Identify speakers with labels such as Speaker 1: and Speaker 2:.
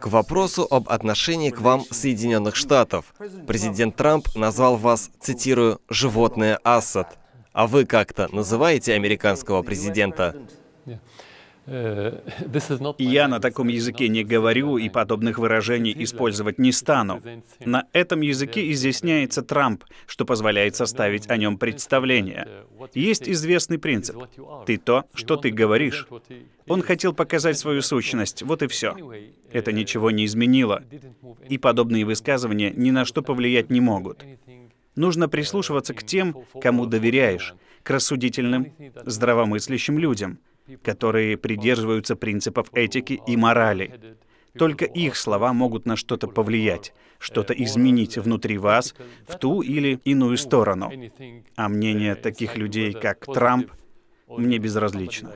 Speaker 1: К вопросу об отношении к вам Соединенных Штатов. Президент Трамп назвал вас, цитирую, «животное Асад». А вы как-то называете американского президента? я
Speaker 2: на таком языке не говорю и подобных выражений использовать не стану. На этом языке изъясняется Трамп, что позволяет составить о нем представление. Есть известный принцип. Ты то, что ты говоришь. Он хотел показать свою сущность, вот и все. Это ничего не изменило. И подобные высказывания ни на что повлиять не могут. Нужно прислушиваться к тем, кому доверяешь, к рассудительным, здравомыслящим людям — которые придерживаются принципов этики и морали. Только их слова могут на что-то повлиять, что-то изменить внутри вас в ту или иную сторону. А мнение таких людей, как Трамп, мне безразлично.